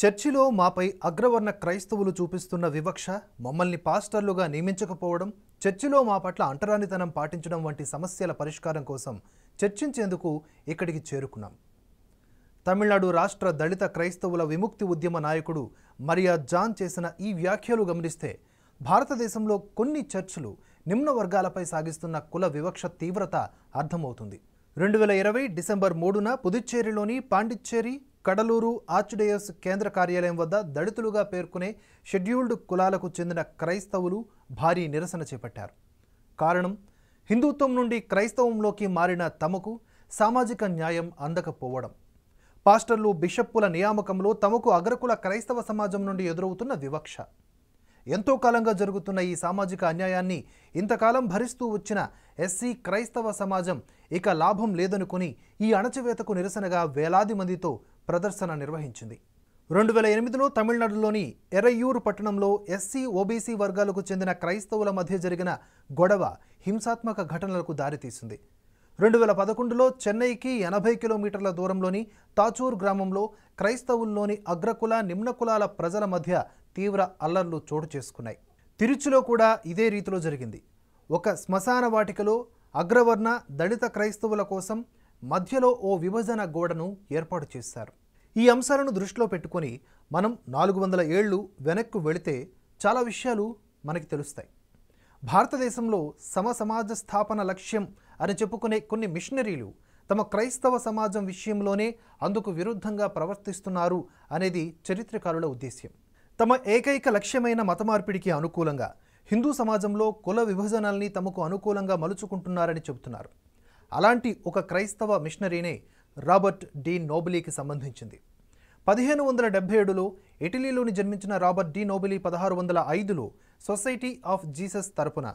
చర్చిలో మాపై అగ్రవర్ణ క్రైస్తవులు చూపిస్తున్న వివక్ష మమ్మల్ని పాస్టర్లుగా నియమించకపోవడం చర్చిలో మా పట్ల అంటరానితనం పాటించడం వంటి సమస్యల పరిష్కారం కోసం చర్చించేందుకు ఇక్కడికి చేరుకున్నాం తమిళనాడు రాష్ట్ర దళిత క్రైస్తవుల విముక్తి ఉద్యమ నాయకుడు మరియా జాన్ చేసిన ఈ వ్యాఖ్యలు గమనిస్తే భారతదేశంలో కొన్ని చర్చిలు నిమ్న వర్గాలపై సాగిస్తున్న కుల వివక్ష తీవ్రత అర్థమవుతుంది రెండు వేల ఇరవై డిసెంబర్ మూడున పుదుచ్చేరిలోని పాండిచ్చేరి కడలూరు ఆర్చ్డేయస్ కేంద్ర కార్యాలయం వద్ద దళితులుగా పేర్కొనే షెడ్యూల్డ్ కులాలకు చెందిన క్రైస్తవులు భారీ నిరసన చేపట్టారు కారణం హిందుత్వం నుండి క్రైస్తవంలోకి మారిన తమకు సామాజిక న్యాయం అందకపోవడం పాస్టర్లు బిషప్పుల నియామకంలో తమకు అగ్రకుల క్రైస్తవ సమాజం నుండి ఎదురవుతున్న వివక్ష ఎంతో కాలంగా జరుగుతున్న ఈ సామాజిక అన్యాయాన్ని ఇంతకాలం భరిస్తూ వచ్చిన ఎస్సీ క్రైస్తవ సమాజం ఇక లాభం లేదనుకుని ఈ అణచివేతకు నిరసనగా వేలాది మందితో ప్రదర్శన నిర్వహించింది రెండు వేల ఎనిమిదిలో తమిళనాడులోని ఎరయ్యూరు పట్టణంలో ఎస్సీ ఓబీసీ వర్గాలకు చెందిన క్రైస్తవుల మధ్య జరిగిన గొడవ హింసాత్మక ఘటనలకు దారితీసింది రెండు వేల పదకొండులో చెన్నైకి ఎనభై కిలోమీటర్ల దూరంలోని తాచూర్ గ్రామంలో క్రైస్తవుల్లోని అగ్రకుల నిమ్నకులాల ప్రజల మధ్య తీవ్ర అల్లర్లు చోటు చేసుకున్నాయి తిరుచిలో కూడా ఇదే రీతిలో జరిగింది ఒక శ్మశాన వాటికలో అగ్రవర్ణ దళిత క్రైస్తవుల కోసం మధ్యలో ఓ విభజన గోడను ఏర్పాటు చేశారు ఈ అంశాలను దృష్టిలో పెట్టుకొని మనం నాలుగు వందల ఏళ్ళు వెనక్కు వెళితే చాలా విషయాలు మనకి తెలుస్తాయి భారతదేశంలో సమసమాజ స్థాపన లక్ష్యం అని చెప్పుకునే కొన్ని మిషనరీలు తమ క్రైస్తవ సమాజం విషయంలోనే అందుకు విరుద్ధంగా ప్రవర్తిస్తున్నారు అనేది చరిత్రకారుల ఉద్దేశ్యం తమ ఏకైక లక్ష్యమైన మతమార్పిడికి అనుకూలంగా హిందూ సమాజంలో కుల విభజనల్ని తమకు అనుకూలంగా మలుచుకుంటున్నారని చెబుతున్నారు అలాంటి ఒక క్రైస్తవ మిషనరీనే రాబర్ట్ డి నోబిలీకి సంబంధించింది పదిహేను వందల డెబ్బై ఏడులో ఇటలీలోని జన్మించిన రాబర్ట్ డి నోబిలీ పదహారు వందల ఐదులో సొసైటీ ఆఫ్ జీసస్ తరపున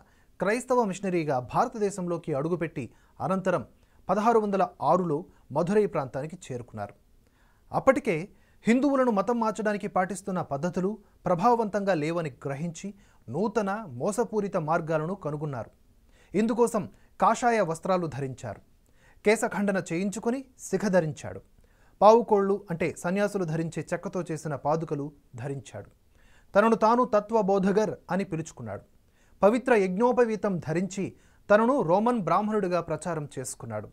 క్రైస్తవ మిషనరీగా భారతదేశంలోకి అడుగుపెట్టి అనంతరం పదహారు వందల ఆరులో మధురై ప్రాంతానికి చేరుకున్నారు అప్పటికే హిందువులను మతం మార్చడానికి పాటిస్తున్న పద్ధతులు ప్రభావవంతంగా లేవని గ్రహించి నూతన మోసపూరిత మార్గాలను కనుగొన్నారు ఇందుకోసం కాషాయ వస్త్రాలు ధరించారు కేశఖండన చేయించుకుని శిఖ ధరించాడు పావుకోళ్ళు అంటే సన్యాసులు ధరించే చెక్కతో చేసిన పాదుకలు ధరించాడు తనను తాను తత్వబోధగర్ అని పిలుచుకున్నాడు పవిత్ర యజ్ఞోపవీతం ధరించి తనను రోమన్ బ్రాహ్మణుడిగా ప్రచారం చేసుకున్నాడు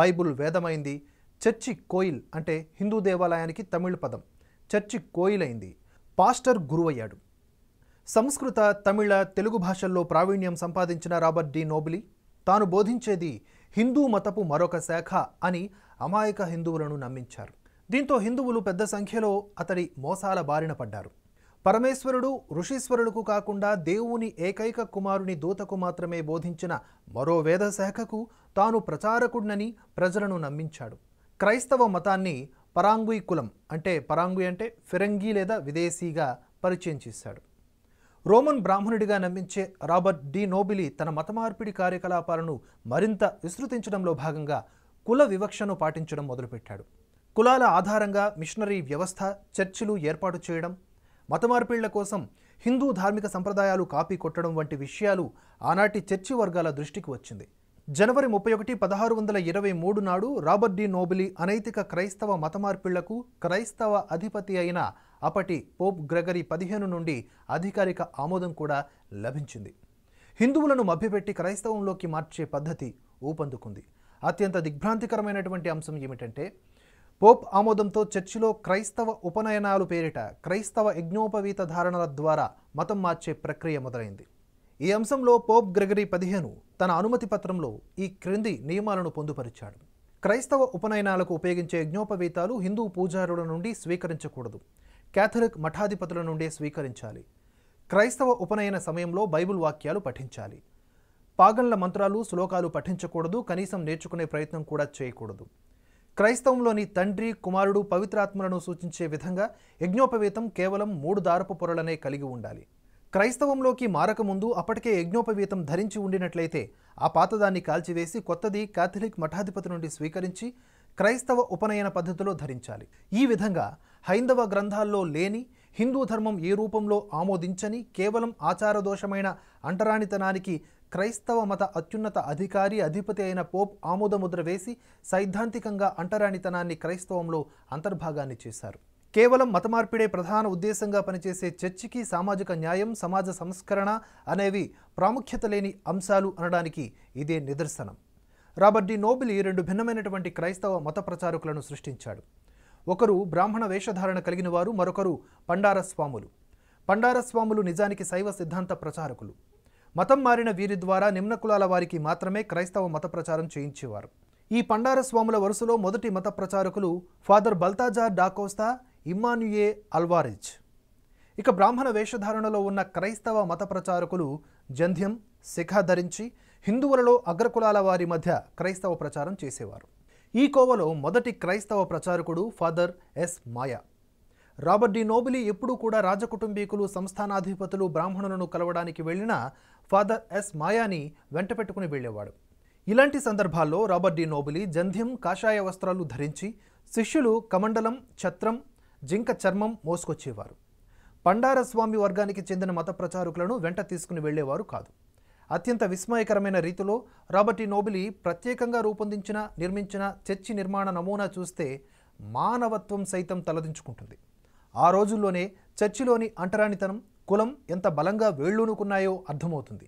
బైబుల్ వేదమైంది చర్చి కోయిల్ అంటే హిందూ దేవాలయానికి తమిళ పదం చర్చి కోయిల్ అయింది పాస్టర్ గురువయ్యాడు సంస్కృత తమిళ తెలుగు భాషల్లో ప్రావీణ్యం సంపాదించిన రాబర్ట్ డి నోబిలి తాను బోధించేది హిందూ మతపు మరొక శాఖ అని అమాయక హిందువులను నమ్మించారు దీంతో హిందువులు పెద్ద సంఖ్యలో అతడి మోసాల బారిన పడ్డారు పరమేశ్వరుడు ఋషీశ్వరుడుకు కాకుండా దేవుని ఏకైక కుమారుని దూతకు మాత్రమే బోధించిన మరో వేదశాఖకు తాను ప్రచారకుడినని ప్రజలను నమ్మించాడు క్రైస్తవ మతాన్ని పరాంగుయి కులం అంటే పరాంగుయి అంటే ఫిరంగి లేదా విదేశీగా పరిచయం చేశాడు రోమన్ బ్రాహ్మణుడిగా నమ్మించే రాబర్ట్ డి నోబిలి తన మతమార్పిడి కార్యకలాపాలను మరింత విస్తృతించడంలో భాగంగా కుల వివక్షను పాటించడం మొదలుపెట్టాడు కులాల ఆధారంగా మిషనరీ వ్యవస్థ చర్చిలు ఏర్పాటు చేయడం మతమార్పిళ్ల కోసం హిందూ ధార్మిక సంప్రదాయాలు కాపీ కొట్టడం వంటి విషయాలు ఆనాటి చర్చి వర్గాల దృష్టికి వచ్చింది జనవరి ముప్పై ఒకటి పదహారు వందల ఇరవై మూడు నాడు రాబర్ట్ డి నోబిలి అనైతిక క్రైస్తవ మతమార్పిళ్లకు క్రైస్తవ అధిపతి అయిన అప్పటి పోప్ గ్రెగరీ పదిహేను నుండి అధికారిక ఆమోదం కూడా లభించింది హిందువులను మభ్యపెట్టి క్రైస్తవంలోకి మార్చే పద్ధతి ఊపందుకుంది అత్యంత దిగ్భ్రాంతికరమైనటువంటి అంశం ఏమిటంటే పోప్ ఆమోదంతో చర్చిలో క్రైస్తవ ఉపనయనాలు పేరిట క్రైస్తవ యజ్ఞోపవీత ధారణల ద్వారా మతం మార్చే ప్రక్రియ మొదలైంది ఈ అంశంలో పోప్ గ్రెగరీ పదిహేను తన అనుమతి పత్రంలో ఈ క్రింది నియమాలను పొందుపరిచాడు క్రైస్తవ ఉపనయనాలకు ఉపయోగించే యజ్ఞోపవీతాలు హిందూ పూజారుల నుండి స్వీకరించకూడదు క్యాథలిక్ మఠాధిపతుల నుండే స్వీకరించాలి క్రైస్తవ ఉపనయన సమయంలో బైబిల్ వాక్యాలు పఠించాలి పాగన్ల మంత్రాలు శ్లోకాలు పఠించకూడదు కనీసం నేర్చుకునే ప్రయత్నం కూడా చేయకూడదు క్రైస్తవంలోని తండ్రి కుమారుడు పవిత్రాత్మలను సూచించే విధంగా యజ్ఞోపవేతం కేవలం మూడు దారపు పొరలనే కలిగి ఉండాలి క్రైస్తవంలోకి మారకముందు అప్పటికే యజ్ఞోపవీతం ధరించి ఉండినట్లయితే ఆ పాతదాన్ని కాల్చివేసి కొత్తది కాథలిక్ మఠాధిపతి నుండి స్వీకరించి క్రైస్తవ ఉపనయన పద్ధతిలో ధరించాలి ఈ విధంగా హైందవ గ్రంథాల్లో లేని హిందూ ధర్మం ఏ రూపంలో ఆమోదించని కేవలం ఆచారదోషమైన అంటరానితనానికి క్రైస్తవ మత అత్యున్నత అధికారి అధిపతి అయిన పోప్ ఆమోదముద్ర వేసి సైద్ధాంతికంగా అంటరానితనాన్ని క్రైస్తవంలో అంతర్భాగాన్ని చేశారు కేవలం మతమార్పిడే ప్రధాన ఉద్దేశంగా పనిచేసే చర్చికి సామాజిక న్యాయం సమాజ సంస్కరణ అనేవి ప్రాముఖ్యత లేని అంశాలు అనడానికి ఇదే నిదర్శనం రాబర్ట్ డి నోబిలి రెండు భిన్నమైనటువంటి క్రైస్తవ మత ప్రచారకులను సృష్టించాడు ఒకరు బ్రాహ్మణ వేషధారణ కలిగిన వారు మరొకరు పండారస్వాములు పండారస్వాములు నిజానికి శైవ సిద్ధాంత ప్రచారకులు మతం మారిన వీరి ద్వారా నిమ్న కులాల వారికి మాత్రమే క్రైస్తవ మత ప్రచారం చేయించేవారు ఈ పండారస్వాముల వరుసలో మొదటి మత ప్రచారకులు ఫాదర్ బల్తాజార్ డాకోస్తా ఇమ్మాన్యుయే అల్వారిజ్ ఇక బ్రాహ్మణ వేషధారణలో ఉన్న క్రైస్తవ మత ప్రచారకులు జంధ్యం శిఖ ధరించి హిందువులలో అగ్రకులాల వారి మధ్య క్రైస్తవ ప్రచారం చేసేవారు ఈ కోవలో మొదటి క్రైస్తవ ప్రచారకుడు ఫాదర్ ఎస్ మాయా రాబర్ట్ డి నోబిలి ఎప్పుడూ కూడా రాజకుటుంబీకులు సంస్థానాధిపతులు బ్రాహ్మణులను కలవడానికి వెళ్ళినా ఫాదర్ ఎస్ మాయాని వెంట పెట్టుకుని వెళ్ళేవాడు ఇలాంటి సందర్భాల్లో రాబర్ట్ డి నోబిలి జంధ్యం కాషాయ వస్త్రాలు ధరించి శిష్యులు కమండలం ఛత్రం జింక చర్మం మోసుకొచ్చేవారు పండారస్వామి వర్గానికి చెందిన మత ప్రచారకులను వెంట తీసుకుని వెళ్లేవారు కాదు అత్యంత విస్మయకరమైన రీతిలో రాబర్టీ నోబిలి ప్రత్యేకంగా రూపొందించిన నిర్మించిన చర్చి నిర్మాణ నమూనా చూస్తే మానవత్వం సైతం తలదించుకుంటుంది ఆ రోజుల్లోనే చర్చిలోని అంటరానితనం కులం ఎంత బలంగా వేళ్లూనుకున్నాయో అర్థమవుతుంది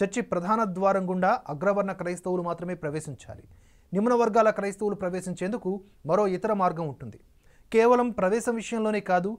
చర్చి ప్రధాన ద్వారం గుండా అగ్రవర్ణ క్రైస్తవులు మాత్రమే ప్రవేశించాలి నిమ్న వర్గాల క్రైస్తవులు ప్రవేశించేందుకు మరో ఇతర మార్గం ఉంటుంది కేవలం ప్రవేశం విషయంలోనే కాదు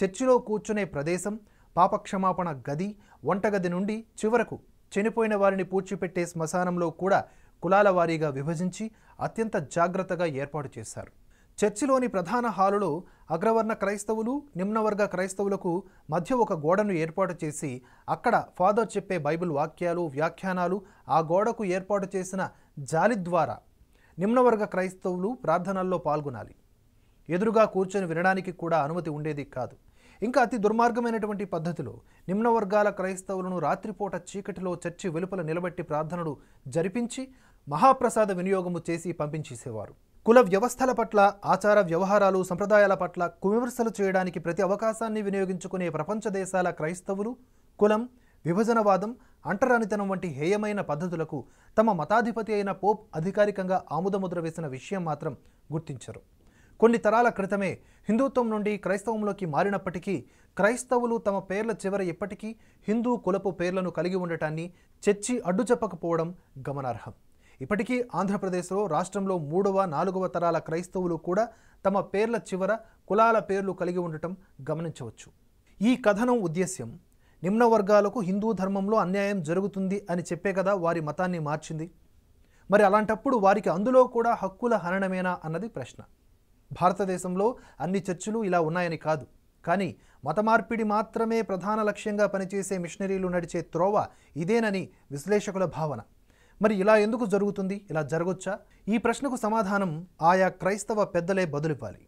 చర్చిలో కూర్చునే ప్రదేశం పాపక్షమాపణ గది వంటగది నుండి చివరకు చనిపోయిన వారిని పూడ్చిపెట్టే శ్మశానంలో కూడా కులాల వారీగా విభజించి అత్యంత జాగ్రత్తగా ఏర్పాటు చేశారు చర్చిలోని ప్రధాన హాలులో అగ్రవర్ణ క్రైస్తవులు నిమ్నవర్గ క్రైస్తవులకు మధ్య ఒక గోడను ఏర్పాటు చేసి అక్కడ ఫాదర్ చెప్పే బైబిల్ వాక్యాలు వ్యాఖ్యానాలు ఆ గోడకు ఏర్పాటు చేసిన జాలి ద్వారా నిమ్నవర్గ క్రైస్తవులు ప్రార్థనల్లో పాల్గొనాలి ఎదురుగా కూర్చొని వినడానికి కూడా అనుమతి ఉండేది కాదు ఇంకా అతి దుర్మార్గమైనటువంటి పద్ధతిలో నిమ్న వర్గాల క్రైస్తవులను రాత్రిపూట చీకటిలో చర్చి వెలుపల నిలబెట్టి ప్రార్థనలు జరిపించి మహాప్రసాద వినియోగము చేసి పంపించేసేవారు కుల వ్యవస్థల పట్ల ఆచార వ్యవహారాలు సంప్రదాయాల పట్ల కువిమర్శలు చేయడానికి ప్రతి అవకాశాన్ని వినియోగించుకునే ప్రపంచ దేశాల క్రైస్తవులు కులం విభజనవాదం అంటరానితనం వంటి హేయమైన పద్ధతులకు తమ మతాధిపతి అయిన పోప్ అధికారికంగా ఆముదముద్ర వేసిన విషయం మాత్రం గుర్తించరు కొన్ని తరాల క్రితమే హిందుత్వం నుండి క్రైస్తవంలోకి మారినప్పటికీ క్రైస్తవులు తమ పేర్ల చివర ఎప్పటికీ హిందూ కులపు పేర్లను కలిగి ఉండటాన్ని చర్చి అడ్డు చెప్పకపోవడం గమనార్హం ఇప్పటికీ ఆంధ్రప్రదేశ్లో రాష్ట్రంలో మూడవ నాలుగవ తరాల క్రైస్తవులు కూడా తమ పేర్ల చివర కులాల పేర్లు కలిగి ఉండటం గమనించవచ్చు ఈ కథనం ఉద్దేశ్యం నిమ్న వర్గాలకు హిందూ ధర్మంలో అన్యాయం జరుగుతుంది అని చెప్పే కదా వారి మతాన్ని మార్చింది మరి అలాంటప్పుడు వారికి అందులో కూడా హక్కుల హరణమేనా అన్నది ప్రశ్న భారతదేశంలో అన్ని చర్చిలు ఇలా ఉన్నాయని కాదు కానీ మత మార్పిడి మాత్రమే ప్రధాన లక్ష్యంగా పనిచేసే మిషనరీలు నడిచే త్రోవ ఇదేనని విశ్లేషకుల భావన మరి ఇలా ఎందుకు జరుగుతుంది ఇలా జరగొచ్చా ఈ ప్రశ్నకు సమాధానం ఆయా క్రైస్తవ పెద్దలే బదులివ్వాలి